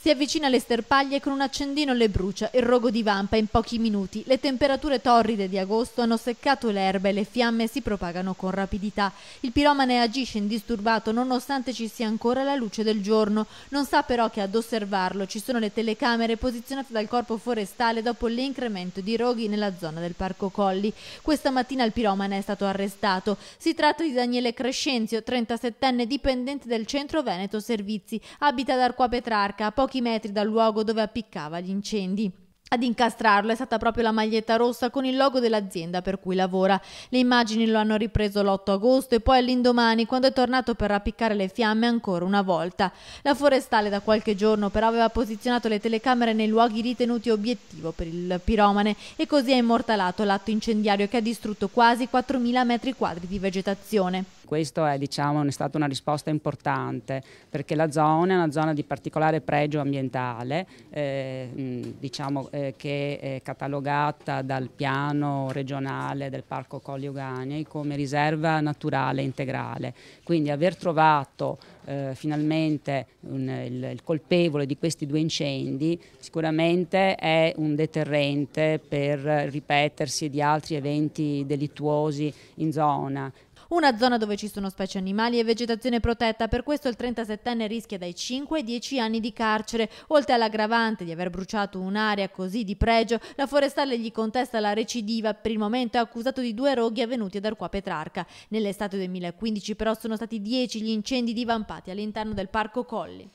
Si avvicina alle sterpaglie con un accendino le brucia, il rogo divampa in pochi minuti, le temperature torride di agosto hanno seccato l'erba e le fiamme si propagano con rapidità. Il piromane agisce indisturbato nonostante ci sia ancora la luce del giorno, non sa però che ad osservarlo ci sono le telecamere posizionate dal corpo forestale dopo l'incremento di roghi nella zona del Parco Colli. Questa mattina il piromane è stato arrestato. Si tratta di Daniele Crescenzio, 37enne dipendente del Centro Veneto Servizi, abita ad Arqua Petrarca, a pochi pochi metri dal luogo dove appiccava gli incendi. Ad incastrarlo è stata proprio la maglietta rossa con il logo dell'azienda per cui lavora. Le immagini lo hanno ripreso l'8 agosto e poi all'indomani quando è tornato per rappiccare le fiamme ancora una volta. La forestale da qualche giorno però aveva posizionato le telecamere nei luoghi ritenuti obiettivo per il piromane e così ha immortalato l'atto incendiario che ha distrutto quasi 4.000 metri quadri di vegetazione. Questo è, diciamo, è stata una risposta importante perché la zona è una zona di particolare pregio ambientale, eh, diciamo, eh, che è catalogata dal piano regionale del Parco Colli Ugani come riserva naturale integrale. Quindi aver trovato eh, finalmente un, il, il, colpevole di questi due incendi sicuramente è un deterrente per ripetersi di altri eventi delittuosi in zona una zona dove ci sono specie animali e vegetazione protetta, per questo il 37enne rischia dai 5 ai 10 anni di carcere. Oltre all'aggravante di aver bruciato un'area così di pregio, la forestale gli contesta la recidiva. Per il momento è accusato di due roghi avvenuti ad Arqua Petrarca. Nell'estate 2015 però sono stati 10 gli incendi divampati all'interno del Parco Colli.